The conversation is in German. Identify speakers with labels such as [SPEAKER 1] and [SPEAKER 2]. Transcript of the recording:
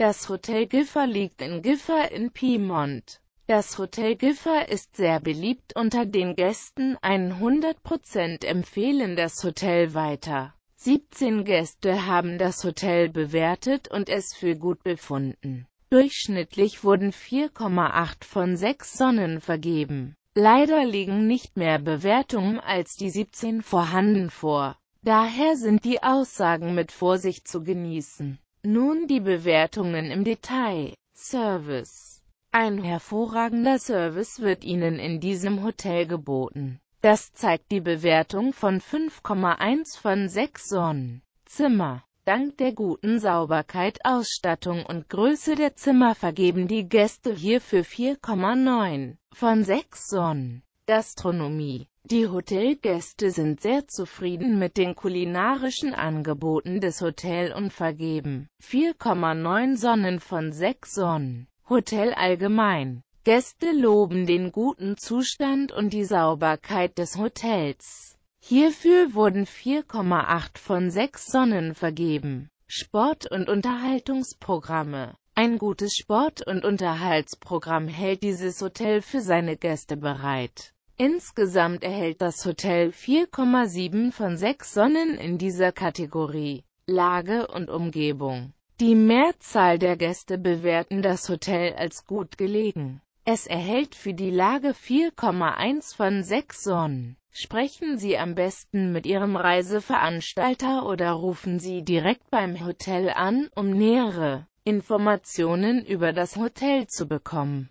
[SPEAKER 1] Das Hotel Giffa liegt in Giffa in Piemont. Das Hotel Giffa ist sehr beliebt unter den Gästen, 100% empfehlen das Hotel weiter. 17 Gäste haben das Hotel bewertet und es für gut befunden. Durchschnittlich wurden 4,8 von 6 Sonnen vergeben. Leider liegen nicht mehr Bewertungen als die 17 vorhanden vor. Daher sind die Aussagen mit Vorsicht zu genießen. Nun die Bewertungen im Detail. Service. Ein hervorragender Service wird Ihnen in diesem Hotel geboten. Das zeigt die Bewertung von 5,1 von 6 Sonnen. Zimmer. Dank der guten Sauberkeit, Ausstattung und Größe der Zimmer vergeben die Gäste hierfür 4,9 von 6 Sonnen. Gastronomie die Hotelgäste sind sehr zufrieden mit den kulinarischen Angeboten des Hotel und vergeben 4,9 Sonnen von 6 Sonnen. Hotel allgemein. Gäste loben den guten Zustand und die Sauberkeit des Hotels. Hierfür wurden 4,8 von 6 Sonnen vergeben. Sport- und Unterhaltungsprogramme ein gutes Sport- und Unterhaltsprogramm hält dieses Hotel für seine Gäste bereit. Insgesamt erhält das Hotel 4,7 von 6 Sonnen in dieser Kategorie Lage und Umgebung. Die Mehrzahl der Gäste bewerten das Hotel als gut gelegen. Es erhält für die Lage 4,1 von 6 Sonnen. Sprechen Sie am besten mit Ihrem Reiseveranstalter oder rufen Sie direkt beim Hotel an, um nähere Informationen über das Hotel zu bekommen.